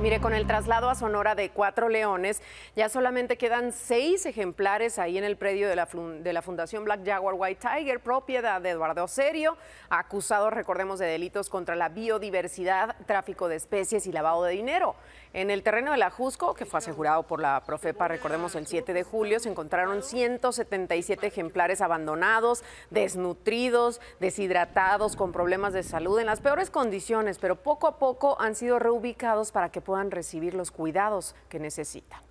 Mire, con el traslado a Sonora de cuatro leones, ya solamente quedan seis ejemplares ahí en el predio de la, Fundación Black Jaguar White Tiger, propiedad de Eduardo Oserio, acusado, recordemos, de delitos contra la biodiversidad, tráfico de especies y lavado de dinero. En el terreno de la Jusco, que fue asegurado por la Profepa, recordemos, el 7 de julio, se encontraron 177 ejemplares abandonados, desnutridos, deshidratados, con problemas de salud, en las peores condiciones, pero poco a poco han sido reubicados para que puedan recibir los cuidados que necesitan.